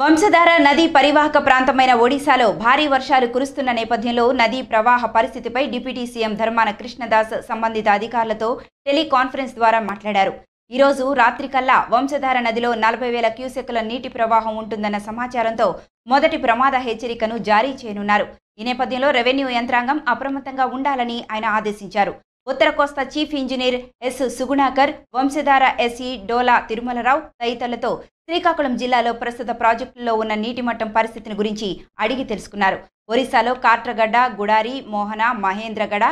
వంశధార నదీ పరివాహక ప్రాంతమైన ఒడిశాలో భారీ వర్షాలు కురుస్తున్న నేపథ్యంలో నదీ ప్రవాహ పరిస్థితిపై డిప్యూటీ సీఎం ధర్మాన కృష్ణదాస్ సంబంధిత అధికారులతో టెలికాన్ఫరెన్స్ ద్వారా మాట్లాడారు ఈరోజు రాత్రికల్లా వంశధార నదిలో నలభై వేల క్యూసెక్ల నీటి ప్రవాహం ఉంటుందన్న సమాచారంతో మొదటి ప్రమాద హెచ్చరికను జారీ చేయనున్నారు ఈ నేపథ్యంలో రెవెన్యూ యంత్రాంగం అప్రమత్తంగా ఉండాలని ఆయన ఆదేశించారు ఉత్తర కోస్తా chief engineer S Sugunakar Vamsadhara SE Dola Tirumalarao తదితరులతో శ్రీకాకుళం జిల్లాలో ప్రస్తుత ప్రాజెక్టుల్లో ఉన్న నీటి మట్టం పరిస్థితిని గురించి అడిగి తెలుసుకున్నారు ఒరిస్సాలో కాట్రగడ్డ గుడారి మోహన మహేంద్రగడ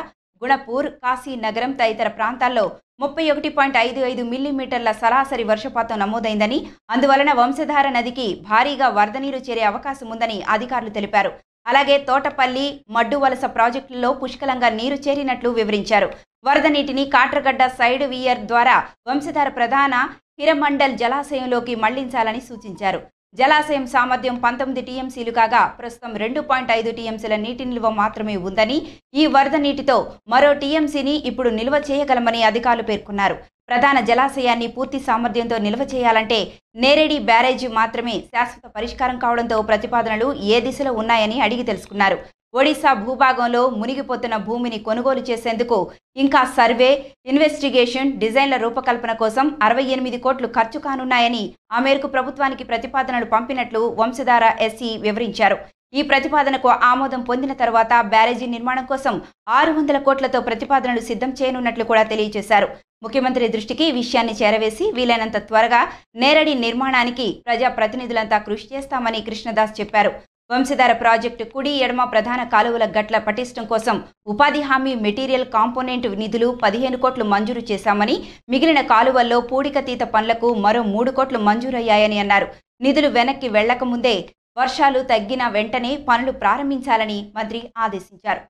గుణపూర్ కాశీనగరం తదితర ప్రాంతాల్లో ముప్పై ఒకటి పాయింట్ ఐదు ఐదు మిల్లీమీటర్ల సరాసరి వర్షపాతం నమోదైందని అందువలన వంశధార నదికి భారీగా వరద నీరు చేరే అవకాశం ఉందని అధికారులు తెలిపారు అలాగే తోటపల్లి మడ్డువలస ప్రాజెక్టుల్లో పుష్కలంగా నీరు చేరినట్లు వివరించారు వరద నీటిని కాట్రగడ్డ సైడ్ వియర్ ద్వారా వంశధార ప్రధాన హిరమండల్ జలాశయంలోకి మళ్లించాలని సూచించారు జలాశయం సామర్థ్యం పంతొమ్మిది టీఎంసీలు కాగా ప్రస్తుతం రెండు పాయింట్ ఐదు టీఎంసీల నీటి నిల్వ మాత్రమే ఉందని ఈ వరద నీటితో మరో టీఎంసీని ఇప్పుడు నిల్వ చేయగలమని అధికారులు పేర్కొన్నారు ప్రధాన జలాశయాన్ని పూర్తి సామర్థ్యంతో నిల్వ చేయాలంటే నేరేడి బ్యారేజీ మాత్రమే శాశ్వత పరిష్కారం కావడంతో ప్రతిపాదనలు ఏ దిశలో ఉన్నాయని అడిగి తెలుసుకున్నారు ఒడిశా భూభాగంలో మునిగిపోతున్న భూమిని కొనుగోలు చేసేందుకు ఇంకా సర్వే ఇన్వెస్టిగేషన్ డిజైన్ల రూపకల్పన కోసం అరవై ఎనిమిది కోట్లు ఖర్చు కానున్నాయని ఆ మేరకు ప్రభుత్వానికి ప్రతిపాదనలు పంపినట్లు వంశధార ఎస్సీ వివరించారు ఈ ప్రతిపాదనకు ఆమోదం పొందిన తర్వాత బ్యారేజీ నిర్మాణం కోసం ఆరు వందల కోట్లతో ప్రతిపాదనలు సిద్ధం చేయనున్నట్లు కూడా తెలియజేశారు ముఖ్యమంత్రి దృష్టికి ఈ విషయాన్ని చేరవేసి వీలైనంత త్వరగా నేరడి నిర్మాణానికి ప్రజా ప్రతినిధులంతా కృషి చేస్తామని కృష్ణదాస్ చెప్పారు వంశధార ప్రాజెక్టు కుడి ఎడమ ప్రధాన కాలువల గట్ల పటిష్టం కోసం ఉపాధి హామీ మెటీరియల్ కాంపోనెంట్ నిధులు పదిహేను కోట్లు మంజూరు చేశామని మిగిలిన కాలువల్లో పూడికతీత పనులకు మరో మూడు కోట్లు మంజూరయ్యాయని అన్నారు నిధులు వెనక్కి వెళ్లకముందే వర్షాలు తగ్గిన వెంటనే పనులు ప్రారంభించాలని మంత్రి ఆదేశించారు